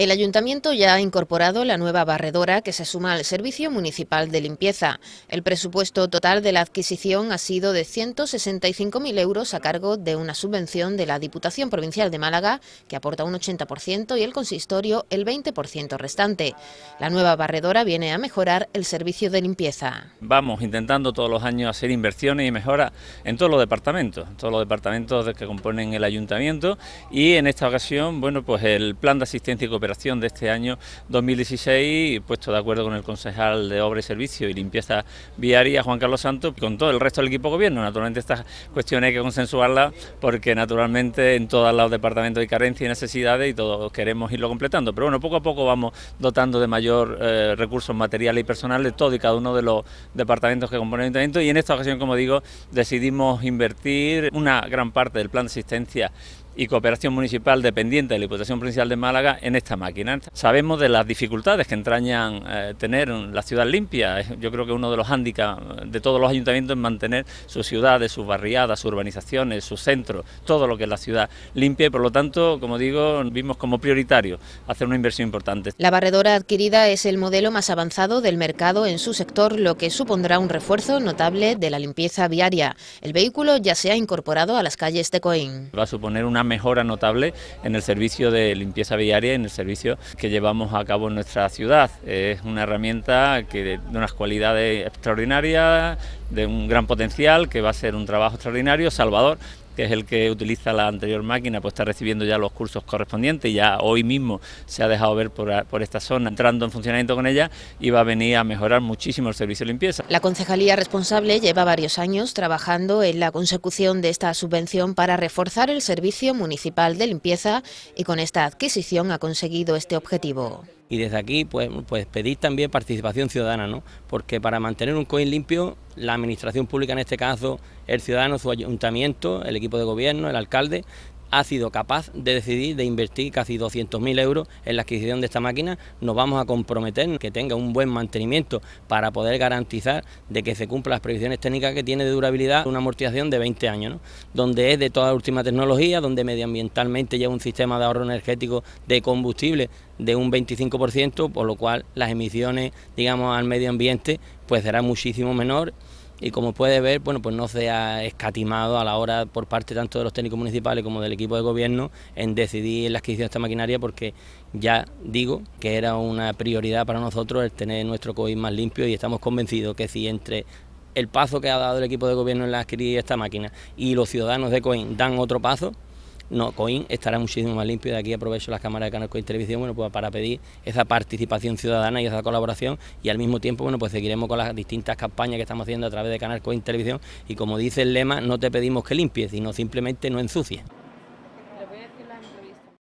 El ayuntamiento ya ha incorporado la nueva barredora que se suma al servicio municipal de limpieza. El presupuesto total de la adquisición ha sido de 165.000 euros a cargo de una subvención de la Diputación Provincial de Málaga, que aporta un 80% y el consistorio el 20% restante. La nueva barredora viene a mejorar el servicio de limpieza. Vamos intentando todos los años hacer inversiones y mejoras en todos los departamentos, todos los departamentos que componen el ayuntamiento y en esta ocasión, bueno, pues el plan de asistencia y cooperación de este año 2016, puesto de acuerdo con el concejal de obras, y Servicio y Limpieza Viaria, Juan Carlos Santos, con todo el resto del equipo gobierno. Naturalmente estas cuestiones hay que consensuarlas porque naturalmente en todos los departamentos hay carencias y necesidades y todos queremos irlo completando. Pero bueno, poco a poco vamos dotando de mayor eh, recursos materiales y personal de todo y cada uno de los departamentos que componen el ayuntamiento y en esta ocasión, como digo, decidimos invertir una gran parte del plan de asistencia y cooperación municipal dependiente de la Diputación Provincial de Málaga en esta máquina. Sabemos de las dificultades que entrañan eh, tener la ciudad limpia. Yo creo que uno de los hándicaps eh, de todos los ayuntamientos es mantener sus ciudades, sus barriadas, sus urbanizaciones, sus centros, todo lo que es la ciudad limpia y por lo tanto, como digo, vimos como prioritario hacer una inversión importante. La barredora adquirida es el modelo más avanzado del mercado en su sector, lo que supondrá un refuerzo notable de la limpieza viaria. El vehículo ya se ha incorporado a las calles de Coín. Va a suponer una mejora notable en el servicio de limpieza viaria y en el servicio que llevamos a cabo en nuestra ciudad. Es una herramienta que de unas cualidades extraordinarias, de un gran potencial, que va a ser un trabajo extraordinario, salvador que es el que utiliza la anterior máquina, pues está recibiendo ya los cursos correspondientes, ya hoy mismo se ha dejado ver por, por esta zona, entrando en funcionamiento con ella y va a venir a mejorar muchísimo el servicio de limpieza. La concejalía responsable lleva varios años trabajando en la consecución de esta subvención para reforzar el servicio municipal de limpieza y con esta adquisición ha conseguido este objetivo y desde aquí pues, pues pedir también participación ciudadana, porque para mantener un COIN limpio, la administración pública en este caso, el ciudadano, su ayuntamiento, el equipo de gobierno, el alcalde, ha sido capaz de decidir de invertir casi 200.000 euros en la adquisición de esta máquina. Nos vamos a comprometer que tenga un buen mantenimiento para poder garantizar de que se cumplan las previsiones técnicas que tiene de durabilidad una amortización de 20 años, donde es de toda la última tecnología, donde medioambientalmente lleva un sistema de ahorro energético de combustible de un 25%, por lo cual las emisiones, digamos, al medio ambiente pues será muchísimo menor y como puede ver, bueno, pues no se ha escatimado a la hora por parte tanto de los técnicos municipales como del equipo de gobierno en decidir la adquisición de esta maquinaria porque ya digo que era una prioridad para nosotros el tener nuestro COIN más limpio y estamos convencidos que si entre el paso que ha dado el equipo de gobierno en la adquisición de esta máquina y los ciudadanos de Coin dan otro paso, no, COIN estará muchísimo más limpio. De aquí aprovecho las cámaras de Canal COIN Televisión pues, para pedir esa participación ciudadana y esa colaboración y al mismo tiempo bueno, pues seguiremos con las distintas campañas que estamos haciendo a través de Canal COIN Televisión y como dice el lema, no te pedimos que limpies, sino simplemente no ensucies.